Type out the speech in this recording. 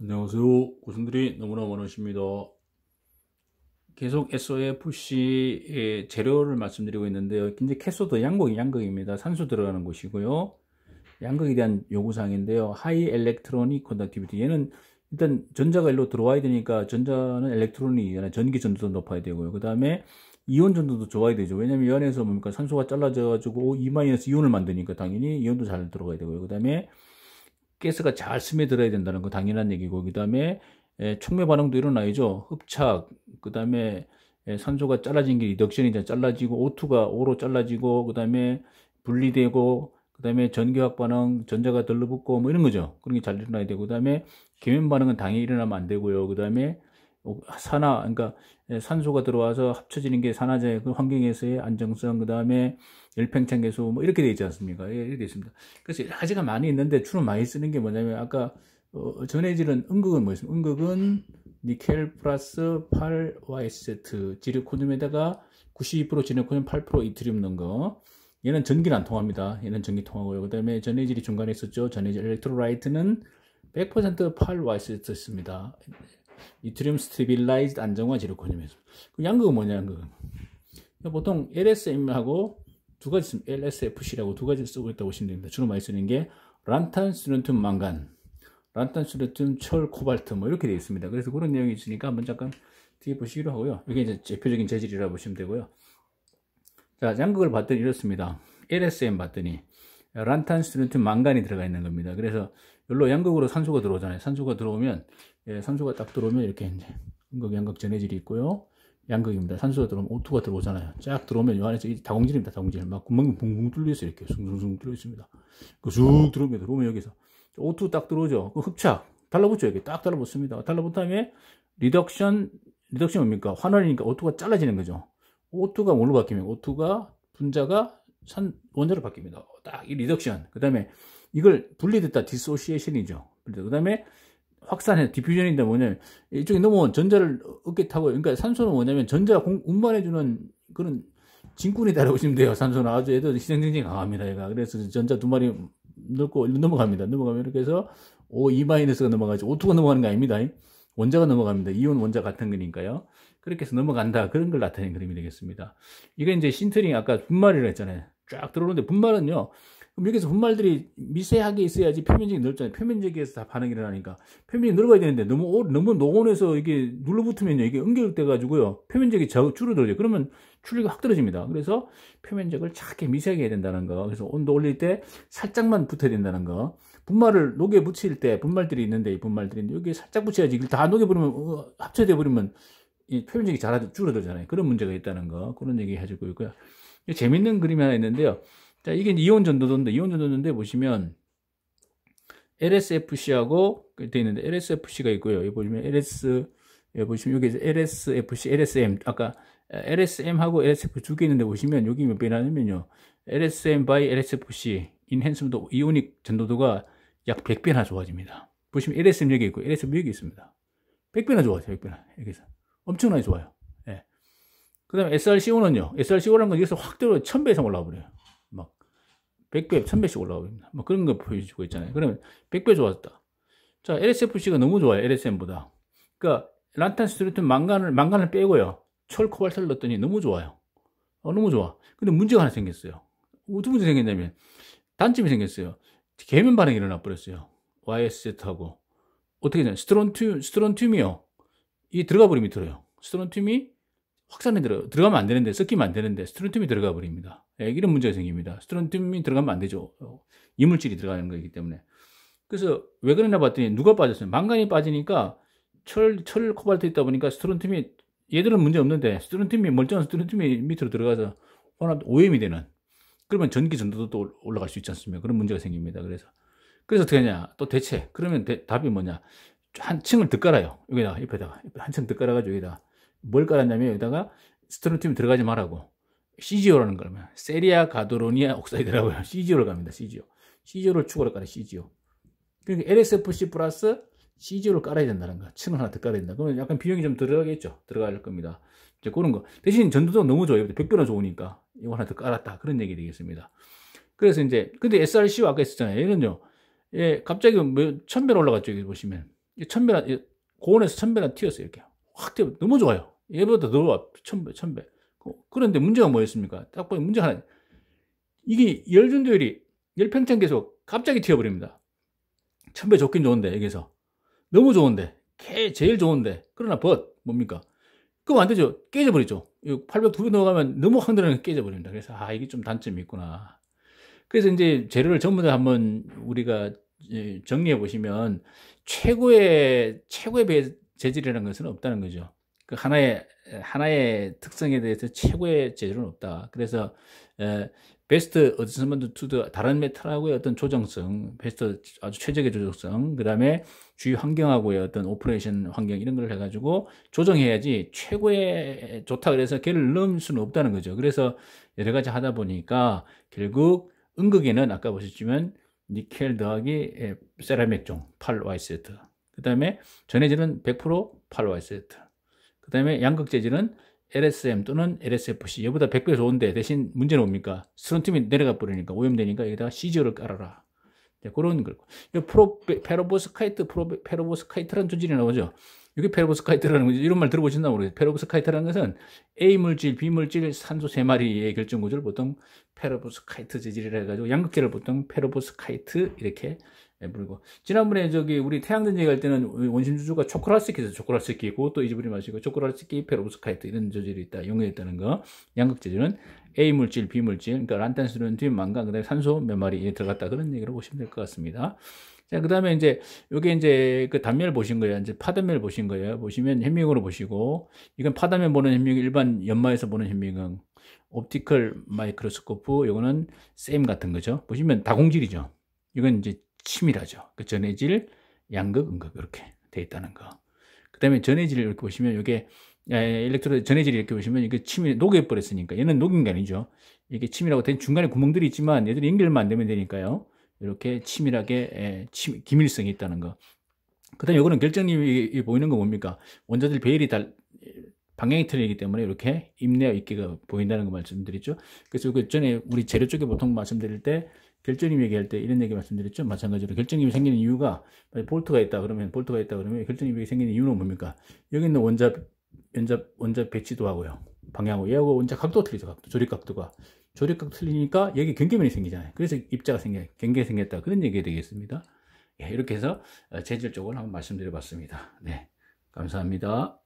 안녕하세요. 고생들이 너무나 많으십니다. 계속 SOFC의 재료를 말씀드리고 있는데요. 이제 캐소드 양극이 양극입니다. 산소 들어가는 곳이고요. 양극에 대한 요구사항인데요. 하이 엘렉트로닉 컨덕티비티 얘는 일단 전자가 일로 들어와야 되니까 전자는 엘렉트로닉이 아니라 전기 전도도 높아야 되고요. 그 다음에 이온 전도도 좋아야 되죠. 왜냐면 이안에서 뭡니까 산소가 잘라져 가지고 O2-이온을 e 만드니까 당연히 이온도 잘 들어가야 되고요. 그 다음에 가스가 잘 스며들어야 된다는 거 당연한 얘기고 그 다음에 에, 촉매 반응도 일어나야죠. 흡착, 그 다음에 에, 산소가 잘라진 게 리덕션이 잘라지고 O2가 O로 잘라지고 그 다음에 분리되고 그 다음에 전기학 반응, 전자가 덜러붙고뭐 이런 거죠. 그런 게 잘 일어나야 되고 그 다음에 계면 반응은 당연히 일어나면 안 되고요. 그 다음에 뭐 산화 그러니까 예, 산소가 들어와서 합쳐지는 게 산화제 그 환경에서의 안정성 그다음에 열팽창 계수 뭐 이렇게 되어 있지 않습니까? 예, 이렇게 있습니다. 그래서 여러 가지가 많이 있는데 주로 많이 쓰는 게 뭐냐면 아까 어, 전해질은 응극은 뭐였습니까? 응극은 니켈 플러스 8Y 세트 지르코늄에다가 92% 지르코늄 8% 이트륨 넣은 거 얘는 전기는 안 통합니다. 얘는 전기 통하고요. 그 다음에 전해질이 중간에 있었죠. 전해질 엘렉트로라이트는 100% 8Y 세트였습니다. 이트리스티빌라이즈 안정화 지료코념이서그 양극은 뭐냐, 양극은. 보통 LSM하고 두 가지 쓰면 LSFC라고 두 가지를 쓰고 있다고 보시면 됩니다. 주로 많이 쓰는 게 란탄, 스늌툼, 망간, 란탄, 스늌툼, 철, 코발트 뭐 이렇게 되어 있습니다. 그래서 그런 내용이 있으니까 한번 잠깐 뒤에 보시기로 하고요. 이게 이제 대표적인 재질이라 고 보시면 되고요. 자, 양극을 봤더니 이렇습니다. LSM 봤더니 란탄 스트렌트 망간이 들어가 있는 겁니다. 그래서 열로 양극으로 산소가 들어오잖아요. 산소가 들어오면 예, 산소가 딱 들어오면 이렇게 이제 음극 양극 전해질이 있고요. 양극입니다. 산소가 들어오면 O2가 들어오잖아요. 쫙 들어오면 요 안에서 다공질입니다. 다공질. 막 구멍이 붕붕 뚫려 있어요. 이렇게 숭숭숭 뚫려 있습니다. 그쑥 들어오면 들어오면 여기서 O2 딱 들어오죠. 그 흡착 달라붙죠. 여기 딱 달라붙습니다. 달라붙 다음에 리덕션 리덕션 뭡니까? 환원이니까 O2가 잘라지는 거죠. O2가 뭘로 바뀌면 O2가 분자가 선, 원자로 바뀝니다. 딱 이 리덕션. 그 다음에 이걸 분리됐다 디소시에이션이죠. 그 다음에 확산해 디퓨전인데 뭐냐면 이쪽에 넘어온 전자를 어깨 타고 그러니까 산소는 뭐냐면 전자 공, 운반해주는 그런 진군이다라고 보시면 돼요. 산소는 아주 애들 희생정이 강합니다. 얘가 그래서 전자 두 마리 넣고 넘어갑니다. 넘어가면 이렇게 해서 O E-가 넘어가지 O2가 넘어가는 거 아닙니다. 원자가 넘어갑니다. 이온 원자 같은 거니까요. 그렇게 해서 넘어간다. 그런 걸 나타낸 그림이 되겠습니다. 이게 이제 신트링 아까 분말이라 했잖아요. 쫙 들어오는데 분말은요. 여기서 분말들이 미세하게 있어야지 표면적이 넓잖아요. 표면적에서 다 반응이 일어나니까. 표면이 넓어야 되는데 너무 너무 노곤해서 이게 눌러붙으면요. 이게 응결돼 가지고요. 표면적이 저, 줄어들죠. 그러면 출력이 확 떨어집니다. 그래서 표면적을 작게 미세하게 해야 된다는 거. 그래서 온도 올릴 때 살짝만 붙어야 된다는 거. 분말을 녹에 붙일 때 분말들이 있는데 이 분말들이 여기 살짝 붙여야지. 이걸 다녹에 버리면 어, 합쳐져 버리면 이 표면적이 잘라 줄어들잖아요. 그런 문제가 있다는 거. 그런 얘기 해주고 있고요. 재밌는 그림이 하나 있는데요. 자, 이게 이온 전도도인데, 이온 전도도인데 보시면 LSFC하고 되어 있는데 LSFC가 있고요. 여기 보시면 LS 여기 보시면 여기서 LSFC, LSM 아까 LSM하고 l s f 두개 있는데 보시면 여기 몇 배냐면요. LSM by LSFC 인핸스도 이온닉 전도도가 약 100배나 좋아집니다. 보시면 LSM 여기 있고 LSM 여기 있습니다. 100배나 좋아져요. 100배나 여기서 엄청나게 좋아요. 그 다음에 SRCO는요. SRCO라는 건 여기서 확대로 1000배 이상 올라와 버려요. 막 100배, 1000배씩 올라와 버립니다. 뭐 그런 거 보여주고 있잖아요. 그러면 100배 좋아졌다 자, LSFC가 너무 좋아요. LSM보다. 그러니까 란탄 스트리트 망간을 망간을 빼고요. 철 코발트를 넣었더니 너무 좋아요. 어, 너무 좋아. 근데 문제가 하나 생겼어요. 어떤 문제 생겼냐면 단점이 생겼어요. 계면 반응이 일어나 버렸어요. YSZ하고 어떻게 되냐? 스트론튬 스트론튬이요. 이 들어가 버리면 들어요. 스트론튬이 확산에 들어, 들어가면 안 되는데, 섞이면 안 되는데, 스트론튬이 들어가 버립니다. 예, 이런 문제가 생깁니다. 스트론튬이 들어가면 안 되죠. 이물질이 들어가는 거기 때문에. 그래서 왜그러냐 봤더니 누가 빠졌어요? 망간이 빠지니까 철, 철 코발트 있다 보니까 스트론튬이, 얘들은 문제 없는데, 스트론튬이, 멀쩡한 스트론튬이 밑으로 들어가서 워낙 오염이 되는. 그러면 전기 전도도 또 올라갈 수 있지 않습니까? 그런 문제가 생깁니다. 그래서. 그래서 어떻게 하냐? 또 대체. 그러면 대, 답이 뭐냐? 한 층을 득 깔아요. 여기다가, 옆에다가. 한층득 깔아가지고 여기다 뭘 깔았냐면 여기다가 스트론튬 들어가지 말라고 CGO라는 거라면 세리아 가도로니아 옥사이드라고요. CGO를 갑니다. CGO. CGO를 추가로 깔아 CGO. 그러니까 LSFC 플러스 CGO를 깔아야 된다는 거. 층을 하나 더 깔아야 된다. 그러면 약간 비용이 좀 들어가겠죠. 들어갈 겁니다. 이제 그런 거. 대신 전도도 너무 좋아요. 100배나 좋으니까 이거 하나 더 깔았다. 그런 얘기 되겠습니다. 그래서 이제 근데 SRC와 아까 했었잖아요. 얘는요. 예, 갑자기 뭐 1000배로 올라갔죠. 여기 보시면. 1000배나 고온에서 1000배나 튀었어요. 이렇게. 확대 너무 좋아요. 얘보다 더 천배, 천배. 그, 그런데 문제가 뭐였습니까? 딱 보면 문제 하나. 이게 열준도율이 열평창 계속 갑자기 튀어버립니다. 천배 좋긴 좋은데, 여기서. 너무 좋은데, 개 제일 좋은데. 그러나 벗, 뭡니까? 그럼 안 되죠. 깨져버리죠. 800두배 넘어가면 너무 황드는 깨져버립니다. 그래서, 아, 이게 좀 단점이 있구나. 그래서 이제 재료를 전부 다 한번 우리가 예, 정리해 보시면 최고의, 최고의 배, 재질이라는 것은 없다는 거죠. 그 하나의 하나의 특성에 대해서 최고의 재질은 없다. 그래서 베스트 어드스먼트 투드 다른 메탈하고의 어떤 조정성, 베스트 아주 최적의 조정성, 그 다음에 주위 환경하고의 어떤 오퍼레이션 환경 이런 걸 해가지고 조정해야지 최고의 좋다 그래서 걔를 넣을 수는 없다는 거죠. 그래서 여러 가지 하다 보니까 결국 응극에는 아까 보셨지만 니켈 더하기 세라믹 종, 8Y 세트. 그 다음에 전해질은 100% 팔로알세트. 그 다음에 양극재질은 LSM 또는 LSFC. 얘보다 100배 좋은데 대신 문제는 뭡니까? 스론튬이 내려가 버리니까 오염되니까 여기다가 CGO를 깔아라. 네, 그런 걸. 프로, 페로보스카이트, 프로, 페로보스카이트라는 조질이 나오죠. 이게 페로보스카이트라는 거죠. 이런 말 들어보셨나 모르겠어요. 페로보스카이트라는 것은 A 물질, B 물질, 산소 세 마리의 결정 구조를 보통 페로보스카이트 재질이라 해가지고 양극재를 보통 페로보스카이트 이렇게 리고 예, 지난번에 저기 우리 태양전지 갈 때는 원심주주가 초콜릿스키에서 초콜라스키 그것도 잊어버리 마시고 초콜릿스키 페로브스카이트 이런 저질이 있다 용해했다는거 양극재질은 A 물질 B 물질 그러니까 란탄수는 뒤에 망간 그다음에 산소 몇 마리 들어갔다 그런 얘기를 보시면 될 것 같습니다. 자, 그 다음에 이제, 요게 이제 그단면을 보신 거예요. 이제 파단을 보신 거예요. 보시면 현미경으로 보시고, 이건 파단면 보는 현미경, 일반 연마에서 보는 현미경, 옵티컬 마이크로스코프, 요거는 쌤 같은 거죠. 보시면 다공질이죠. 이건 이제 치밀하죠. 그 전해질, 양극, 음극 이렇게 돼 있다는 거. 그 다음에 전해질 이렇게 보시면 이게 일렉트로 전해질 이렇게 보시면 이게 침이 녹여버렸으니까 얘는 녹인 게 아니죠. 이게 침이라고 된 중간에 구멍들이 있지만 얘들이 연결만 안 되면 되니까요. 이렇게 치밀하게 침, 기밀성이 있다는 거. 그 다음에 이거는 결정이 보이는 건 뭡니까? 원자들 배열이 달, 방향이 틀리기 때문에 이렇게 입내와 입기가 보인다는 거 말씀드리죠. 그래서 그 전에 우리 재료 쪽에 보통 말씀드릴 때 결정임 얘기할 때 이런 얘기 말씀드렸죠. 마찬가지로 결정임이 생기는 이유가 볼트가 있다 그러면 볼트가 있다 그러면 결정임이 생기는 이유는 뭡니까? 여기 있는 원자 원자 원자 배치도 하고요. 방향하고 얘하고 원자 각도 가 틀리죠. 각도. 조립 각도가 조립 각 틀리니까 여기 경계면이 생기잖아요. 그래서 입자가 생겨 경계 가 생겼다 그런 얘기가 되겠습니다. 예, 이렇게 해서 어, 재질 쪽을 한번 말씀드려봤습니다. 네, 감사합니다.